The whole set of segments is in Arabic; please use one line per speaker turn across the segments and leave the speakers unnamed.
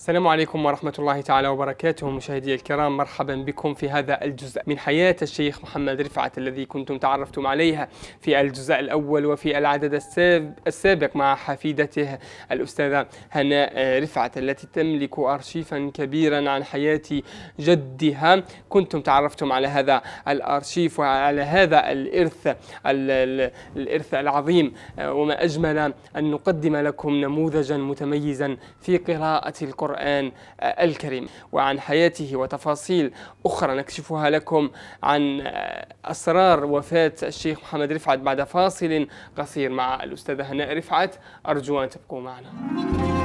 السلام عليكم ورحمة الله تعالى وبركاته مشاهدي الكرام مرحبا بكم في هذا الجزء من حياة الشيخ محمد رفعت الذي كنتم تعرفتم عليها في الجزء الأول وفي العدد السابق مع حفيدته الأستاذة هناء آه، رفعت التي تملك أرشيفا كبيرا عن حياة جدها كنتم تعرفتم على هذا الأرشيف وعلى هذا الإرث الإرث العظيم آه، وما أجمل أن نقدم لكم نموذجا متميزا في قراءة القرآن القرآن الكريم وعن حياته وتفاصيل أخرى نكشفها لكم عن أسرار وفاة الشيخ محمد رفعت بعد فاصل قصير مع الأستاذة هناء رفعت أرجو أن تبقوا معنا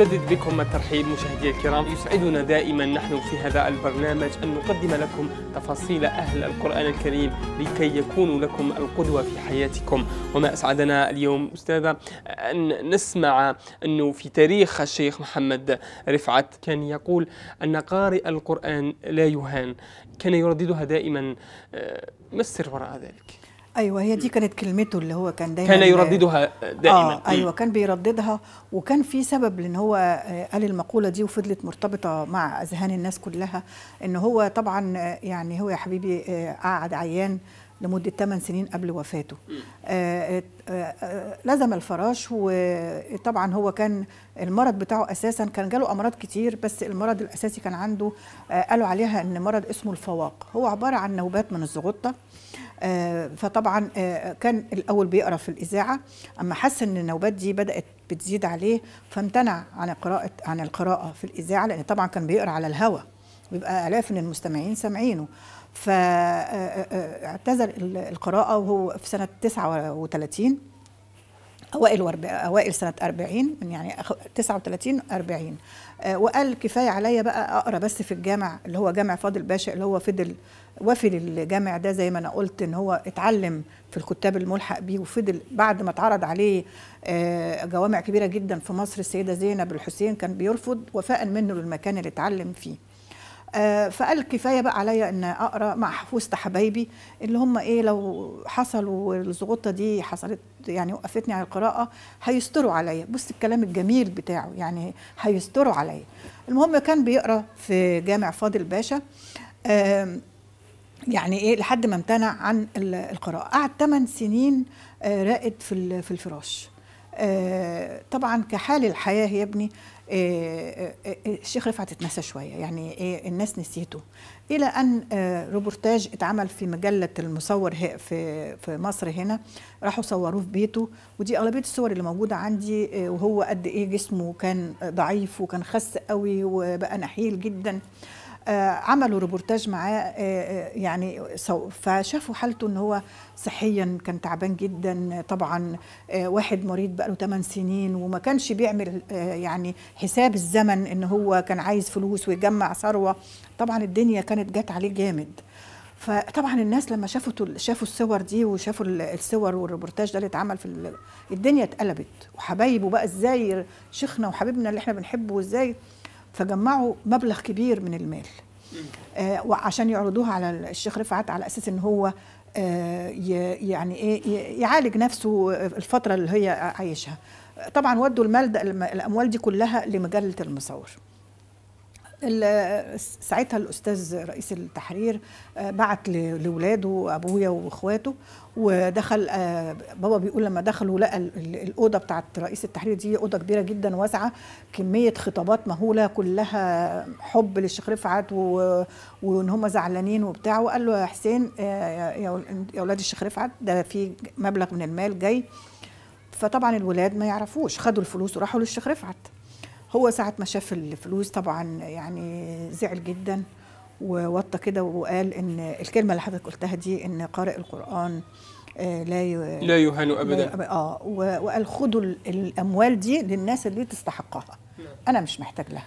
نجدد بكم الترحيب مشاهدي الكرام يسعدنا دائما نحن في هذا البرنامج أن نقدم لكم تفاصيل أهل القرآن الكريم لكي يكونوا لكم القدوة في حياتكم وما أسعدنا اليوم أستاذة أن نسمع أنه في تاريخ الشيخ محمد رفعت كان يقول أن قارئ القرآن لا يهان كان يرددها دائما آه، ما السر وراء
ذلك؟ ايوه هي دي كانت كلمته اللي هو كان دايما كان يرددها
دائما آه ايوه
كان بيرددها وكان في سبب لان هو آه، قال المقوله دي وفضلت مرتبطه مع اذهان الناس كلها ان هو طبعا آه، يعني هو يا حبيبي آه، قعد عيان لمدة 8 سنين قبل وفاته آه، آه، آه، لزم الفراش وطبعا هو كان المرض بتاعه أساسا كان جاله أمراض كتير بس المرض الأساسي كان عنده قالوا عليها أن مرض اسمه الفواق هو عبارة عن نوبات من الزغطة فطبعا كان الأول بيقرأ في الإذاعة أما حس أن النوبات دي بدأت بتزيد عليه فامتنع عن قراءة عن القراءة في الإذاعة لأن طبعا كان بيقرأ على الهوا بيبقى آلاف من المستمعين سامعينه فاعتزل آه، آه، آه، القراءة وهو في سنة 39 أوائل أوائل سنة 40 يعني 39 40 وقال كفاية عليا بقى أقرأ بس في الجامع اللي هو جامع فاضل باشا اللي هو فضل وفي الجامع ده زي ما أنا قلت إن هو اتعلم في الكتاب الملحق بيه وفضل بعد ما اتعرض عليه جوامع كبيرة جدا في مصر السيدة زينب الحسين كان بيرفض وفاء منه للمكان اللي اتعلم فيه آه، فقال كفايه بقى عليا ان اقرا مع حفوسه حبايبي اللي هم ايه لو حصلوا الضغوطه دي حصلت يعني وقفتني على القراءه هيستروا عليا بص الكلام الجميل بتاعه يعني هيستروا عليا المهم كان بيقرا في جامع فاضل باشا يعني ايه لحد ما امتنع عن القراءه قعد 8 سنين آه، راقد في الفراش آه، طبعا كحال الحياه يا ابني آه، آه، الشيخ رفعت اتنسى شويه يعني ايه الناس نسيته الى ان روبورتاج اتعمل في مجله المصور في في مصر هنا راحوا صوروه في بيته ودي اغلبيه الصور اللي موجوده عندي وهو قد ايه جسمه كان ضعيف وكان خس قوي وبقى نحيل جدا آه، عملوا ريبورتاج معاه آه، آه، يعني فشافوا حالته ان هو صحيا كان تعبان جدا طبعا واحد مريض بقاله 8 سنين وما كانش بيعمل يعني حساب الزمن ان هو كان عايز فلوس ويجمع ثروه طبعا الدنيا كانت جت عليه جامد فطبعا الناس لما شافوا شافوا الصور دي وشافوا الصور والريبورتاج ده اللي اتعمل في الدنيا اتقلبت وحبايبه بقى ازاي شيخنا وحبيبنا اللي احنا بنحبه ازاي فجمعوا مبلغ كبير من المال آه، وعشان يعرضوها على الشيخ رفعت على اساس ان هو آه، يعني ايه يعالج نفسه آه، الفتره اللي هي عايشها طبعا ودوا المال الاموال دي كلها لمجله المصور ساعتها الاستاذ رئيس التحرير آه، بعت لاولاده ابويا واخواته ودخل آه، بابا بيقول لما دخلوا لقى الاوضه بتاعت رئيس التحرير دي اوضه كبيره جدا واسعه كميه خطابات مهوله كلها حب للشيخ رفعت وان هم زعلانين وبتاع وقال له يا حسين آه، يا اولاد الشيخ رفعت ده في مبلغ من المال جاي فطبعا الولاد ما يعرفوش خدوا الفلوس وراحوا للشيخ رفعت هو ساعة ما شاف الفلوس طبعا يعني زعل جدا ووطى كده وقال ان الكلمة اللي حضرتك قلتها دي ان قارئ القرآن آه، لا ي... لا يهان ابدا اه وقال خدوا الاموال دي للناس اللي تستحقها نعم. انا مش محتاج لها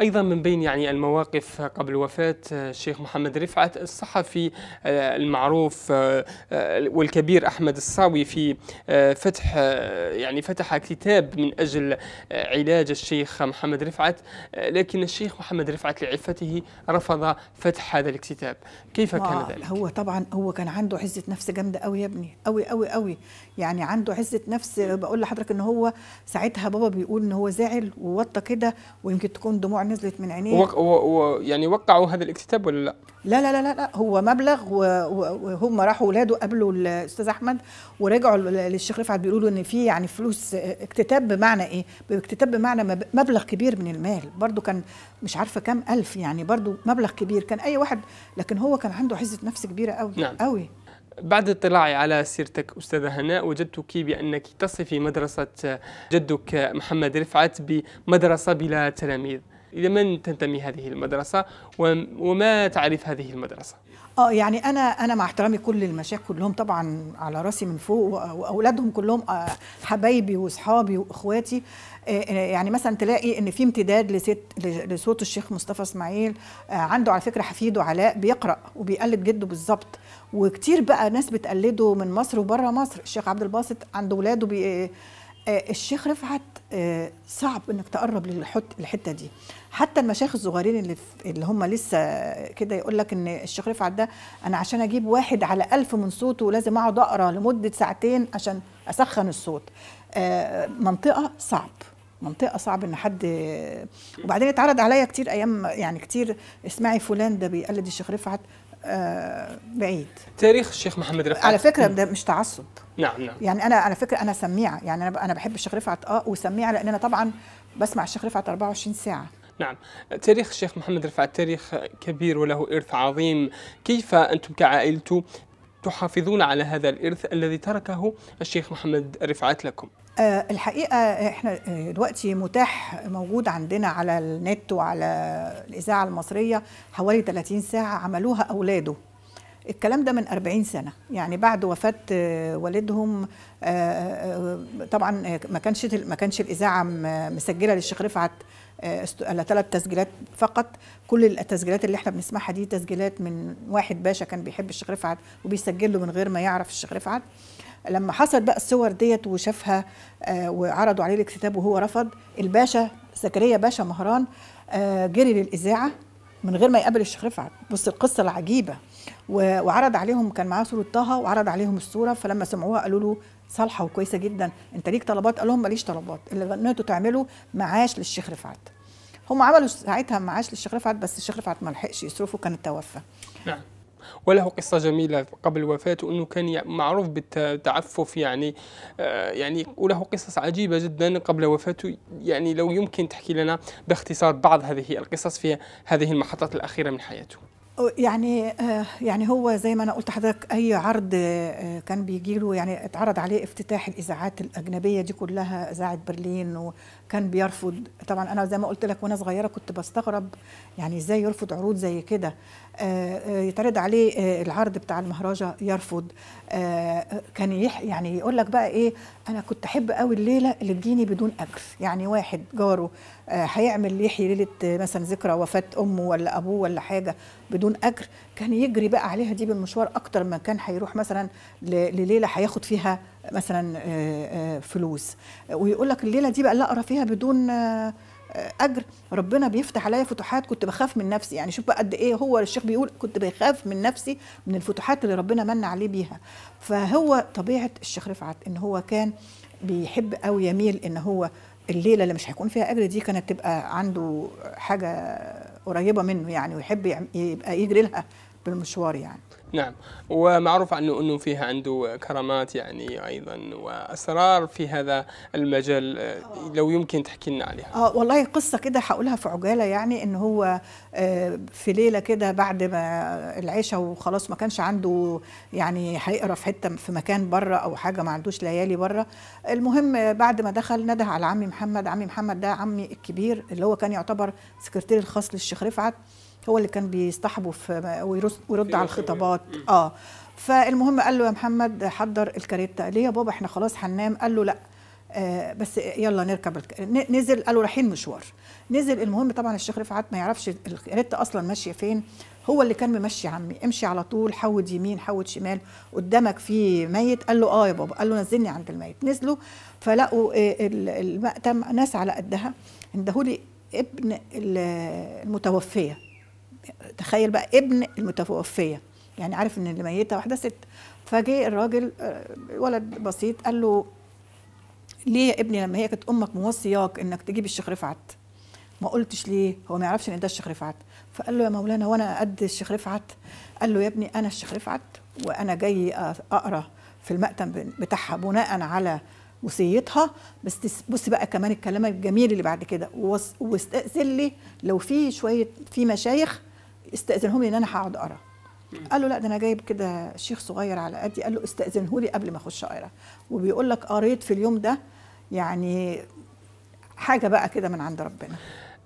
أيضا من بين يعني المواقف قبل وفاة آه، الشيخ محمد رفعت الصحفي آه، المعروف آه، والكبير أحمد الصاوي في فتح يعني فتح كتاب من أجل علاج الشيخ محمد رفعت لكن الشيخ محمد رفعت لعفته رفض فتح هذا الكتاب كيف كان ذلك؟
هو طبعا هو كان عنده عزة نفس جامدة قوي يا ابني قوي قوي قوي يعني عنده عزة نفس بقول لحضرتك ان هو ساعتها بابا بيقول ان هو زعل ووطى كده ويمكن تكون دموعنا نزلت من عينيه وق
و و يعني وقعوا هذا الاكتتاب ولا لا؟
لا لا لا لا هو مبلغ وهم راحوا ولاده قابلوا الاستاذ احمد ورجعوا للشيخ رفعت بيقولوا ان في يعني فلوس آه، اكتتاب بمعنى ايه؟ اكتتاب بمعنى مبلغ كبير من المال برضو كان مش عارفه كام الف يعني برضو مبلغ كبير كان اي واحد لكن هو كان عنده عزه نفس كبيره قوي نعم. قوي
بعد اطلاعي على سيرتك أستاذة هناء وجدتك بأنك تصفي مدرسة جدك محمد رفعت بمدرسة بلا تلاميذ إلى من تنتمي هذه المدرسة وما تعرف هذه المدرسة
اه يعني انا انا مع احترامي كل المشايخ كلهم طبعا على راسي من فوق واولادهم كلهم آه، حبايبي واصحابي واخواتي آه، آه، يعني مثلا تلاقي ان في امتداد لست لصوت الشيخ مصطفى اسماعيل عنده على فكره حفيده علاء بيقرا وبيقلد جده بالظبط وكتير بقى ناس بتقلده من مصر وبره مصر الشيخ عبد الباسط عنده ولاده آه، الشيخ رفعت آه، صعب انك تقرب للحته دي حتى المشايخ الصغيرين اللي اللي هم لسه كده يقول لك ان الشيخ رفعت ده انا عشان اجيب واحد على ألف من صوته لازم اقعد اقرا لمده ساعتين عشان اسخن الصوت آه، منطقه صعب منطقه صعب ان حد وبعدين اتعرض عليا كتير ايام يعني كتير اسمعي فلان ده بيقلد الشيخ رفعت آه، بعيد
تاريخ الشيخ محمد رفعت على فكره ده
مش تعصب نعم نعم يعني انا على فكره انا سميعه يعني انا انا بحب الشيخ رفعت اه وسميعه لان انا طبعا بسمع الشيخ رفعت 24 ساعه
نعم تاريخ الشيخ محمد رفعت تاريخ كبير وله إرث عظيم كيف أنتم كعائلته تحافظون على هذا الإرث الذي تركه الشيخ محمد رفعت لكم
آه، الحقيقه احنا آه، دلوقتي متاح موجود عندنا على النت وعلى الاذاعه المصريه حوالي 30 ساعه عملوها اولاده الكلام ده من 40 سنة يعني بعد وفاة آه، والدهم طبعا ما كانش ما كانش الإذاعة مسجلة للشيخ رفعت ثلاث تسجيلات فقط كل التسجيلات اللي احنا بنسمعها دي تسجيلات من واحد باشا كان بيحب الشيخ رفعت وبيسجل له من غير ما يعرف الشيخ رفعت لما حصل بقى الصور ديت وشافها آه، وعرضوا عليه الاكتتاب وهو رفض الباشا زكريا باشا مهران آه، جري للاذاعه من غير ما يقابل الشيخ رفعت بص القصه العجيبه وعرض عليهم كان معاه صوره طه وعرض عليهم الصوره فلما سمعوها قالوا له صالحه وكويسه جدا انت ليك طلبات قال لهم ماليش طلبات اللي غنيته تعملوا معاش للشيخ رفعت هم عملوا ساعتها معاش للشيخ رفعت بس الشيخ رفعت ما لحقش يصرفه كان توفى
نعم وله قصة جميلة قبل وفاته أنه كان معروف بالتعفف يعني آه، يعني وله قصص عجيبة جدا قبل وفاته يعني لو يمكن تحكي لنا باختصار بعض هذه القصص في هذه المحطات الأخيرة من حياته
يعني آه، يعني هو زي ما انا قلت لحضرتك اي عرض آه، كان بيجي له يعني اتعرض عليه افتتاح الاذاعات الاجنبيه دي كلها اذاعه برلين كان بيرفض طبعا انا زي ما قلت لك وانا صغيره كنت بستغرب يعني ازاي يرفض عروض زي كده آه، آه، يتعرض عليه آه، العرض بتاع المهرجه يرفض كان يح يعني يقول لك بقى ايه انا كنت احب قوي الليله اللي تجيني بدون اجر يعني واحد جاره هيعمل يحيي ليله مثلا ذكرى وفاه امه ولا ابوه ولا حاجه بدون اجر كان يجري بقى عليها دي بالمشوار اكتر ما كان هيروح مثلا لليله هياخد فيها مثلا آه، آه، فلوس ويقول لك الليله دي بقى لا اقرا فيها بدون آه، اجر ربنا بيفتح عليا فتوحات كنت بخاف من نفسي يعني شوف بقى قد ايه هو الشيخ بيقول كنت بخاف من نفسي من الفتوحات اللي ربنا من عليه بيها فهو طبيعه الشيخ رفعت ان هو كان بيحب او يميل ان هو الليله اللي مش هيكون فيها اجر دي كانت تبقى عنده حاجه قريبه منه يعني ويحب يبقى يجري لها بالمشوار يعني
نعم ومعروف عنه أنه فيها عنده كرامات يعني أيضا وأسرار في هذا المجال آه، لو يمكن تحكي لنا عليها
آه والله قصة كده هقولها في عجالة يعني أن هو آه، في ليلة كده بعد ما العيشة وخلاص ما كانش عنده يعني هيقرا في حتة في مكان بره أو حاجة ما عندوش ليالي بره المهم آه، بعد ما دخل نده على عمي محمد عمي محمد ده عمي الكبير اللي هو كان يعتبر سكرتير الخاص للشيخ رفعت هو اللي كان بيصطحبه في ويرد على الخطابات اه فالمهم قال له يا محمد حضر الكاريتا ليه يا بابا احنا خلاص هننام قال له لا آه بس يلا نركب الك... نزل له رايحين مشوار نزل المهم طبعا الشيخ رفعت ما يعرفش الكاريتا اصلا ماشيه فين هو اللي كان ممشي عمي امشي على طول حود يمين حود شمال قدامك في ميت قال له اه يا بابا قال له نزلني عند الميت نزلوا فلقوا آه، المأتم ناس على قدها اندهولي ابن المتوفيه تخيل بقى ابن المتوفيه يعني عارف ان اللي ميته واحده ست فجه الراجل آه، ولد بسيط قال له ليه يا ابني لما هي كانت امك موصياك انك تجيب الشيخ رفعت ما قلتش ليه هو ما يعرفش ان ده الشيخ رفعت فقال له يا مولانا وانا قد الشيخ رفعت قال له يا ابني انا الشيخ رفعت وانا جاي آه، اقرا في المأتم بتاعها بناء على وصيتها بس بص بقى كمان الكلام الجميل اللي بعد كده واستأذن لي لو في شويه في مشايخ استاذنهم لي ان انا هقعد اقرا قال له لا ده انا جايب كده شيخ صغير على قدي قال له استاذنه لي قبل ما اخش اقرا وبيقول لك قريت في اليوم ده يعني حاجه بقى كده من عند ربنا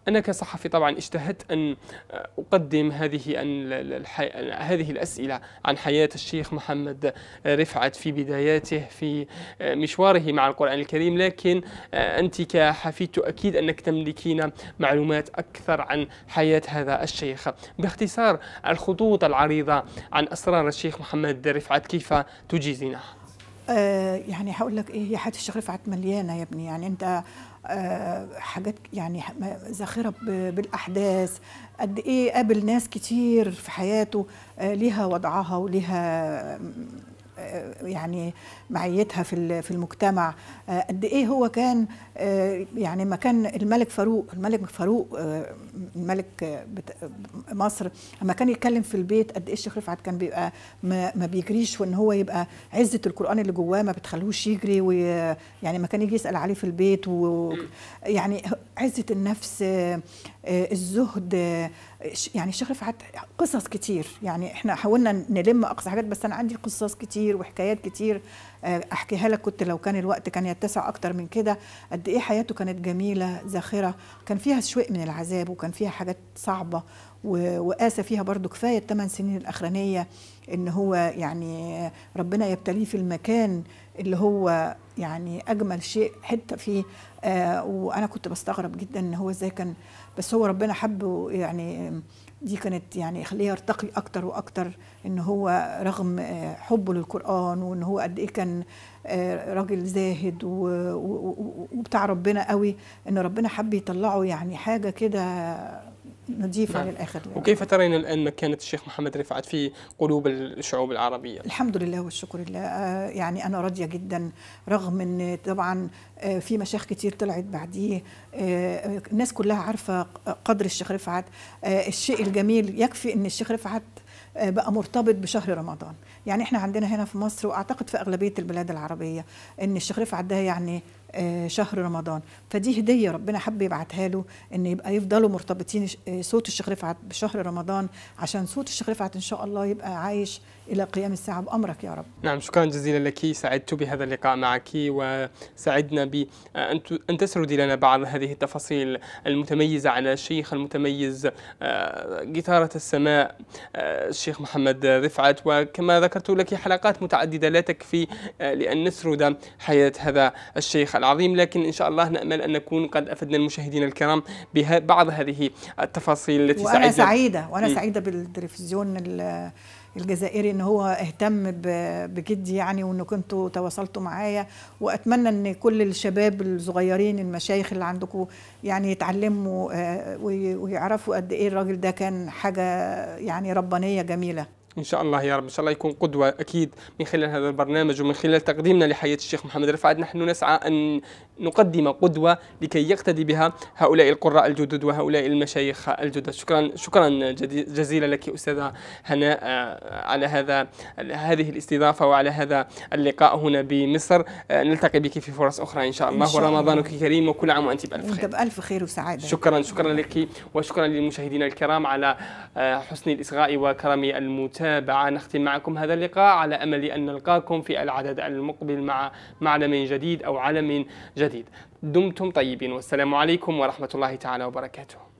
أنا كصحفي طبعا اجتهدت أن آه، أقدم هذه أن الحي... هذه الأسئلة عن حياة الشيخ محمد آه، رفعت في بداياته في آه، مشواره مع القرآن الكريم لكن أنت كحفيد أكيد أنك تملكين معلومات أكثر عن حياة هذا الشيخ باختصار الخطوط العريضة عن أسرار الشيخ محمد رفعت كيف تجيزينها
آه، يعني هقول لك ايه هي حياه الشيخ رفعت مليانه يا ابني يعني انت آه، حاجات يعني ذاخره بالاحداث قد ايه قابل ناس كتير في حياته آه، ليها وضعها وليها آه، يعني معيتها في في المجتمع آه، قد ايه هو كان آه، يعني ما كان الملك فاروق الملك فاروق الملك مصر لما كان يتكلم في البيت قد ايه الشيخ رفعت كان بيبقى ما بيجريش وان هو يبقى عزه القران اللي جواه ما بتخلوش يجري ويعني ما كان يجي يسال عليه في البيت ويعني عزة النفس آه، آه، الزهد آه، يعني الشيخ حتى قصص كتير يعني احنا حاولنا نلم اقصى حاجات بس انا عندي قصص كتير وحكايات كتير احكيها لك كنت لو كان الوقت كان يتسع اكتر من كده قد ايه حياته كانت جميله زاخره كان فيها شوي من العذاب وكان فيها حاجات صعبه وقاسى فيها برضو كفايه الثمان سنين الاخرانيه ان هو يعني ربنا يبتليه في المكان اللي هو يعني اجمل شيء حته فيه آه وانا كنت بستغرب جدا ان هو ازاي كان بس هو ربنا حبه يعني دي كانت يعني خليه يرتقي اكتر واكتر ان هو رغم آه، حبه للقران وان هو قد ايه كان آه، راجل زاهد وبتاع ربنا قوي ان ربنا حب يطلعه يعني حاجه كده نضيفة نعم. للآخر يعني. وكيف
ترين الآن مكانة الشيخ محمد رفعت في قلوب الشعوب العربية؟
الحمد لله والشكر لله آه، يعني أنا راضية جدا رغم أن طبعا آه، في مشايخ كتير طلعت بعديه آه، الناس كلها عارفة قدر الشيخ رفعت الشيء الجميل يكفي أن الشيخ رفعت بقى مرتبط بشهر رمضان يعني احنا عندنا هنا في مصر واعتقد في اغلبيه البلاد العربيه ان الشيخ رفعت ده يعني آه، شهر رمضان فدي هديه ربنا حب يبعتها له ان يبقى يفضلوا مرتبطين آه، صوت الشيخ رفعت بشهر رمضان عشان صوت الشيخ رفعت ان شاء الله يبقى عايش الى قيام الساعه بامرك يا رب.
نعم شكرا جزيلا لك سعدت بهذا اللقاء معك وسعدنا بان آه، تسردي تسرد لنا بعض هذه التفاصيل المتميزه على الشيخ المتميز جيتارة السماء الشيخ محمد رفعت وكما ذكرت لك حلقات متعدده لا تكفي لان نسرد حياه هذا الشيخ العظيم لكن إن شاء الله نأمل أن نكون قد أفدنا المشاهدين الكرام ببعض هذه التفاصيل التي وأنا سعيدة سعيدة وأنا م. سعيدة
بالتلفزيون الجزائري ان هو اهتم بجدي يعني وان كنتوا تواصلتوا معايا واتمنى ان كل الشباب الصغيرين المشايخ اللي عندكم يعني يتعلموا آه، ويعرفوا قد ايه الراجل ده كان حاجه يعني ربانيه جميله
ان شاء الله يا رب ان شاء الله يكون قدوه اكيد من خلال هذا البرنامج ومن خلال تقديمنا لحياه الشيخ محمد رفعت نحن نسعى ان نقدم قدوة لكي يقتدي بها هؤلاء القراء الجدد وهؤلاء المشايخ الجدد شكرا شكرا جزيلا لك أستاذة هناء آه، على هذا هذه الاستضافة وعلى هذا اللقاء هنا بمصر آه، نلتقي بك في فرص أخرى إن شاء الله ورمضانك كريم وكل عام وأنت بألف خير
بألف خير وسعادة شكرا
شكرا لك وشكرا للمشاهدين الكرام على آه، حسن الإصغاء وكرم المتابعة نختم معكم هذا اللقاء على أمل أن نلقاكم في العدد المقبل مع معلم جديد أو علم جديد جديد دمتم طيبين والسلام عليكم ورحمة الله تعالى وبركاته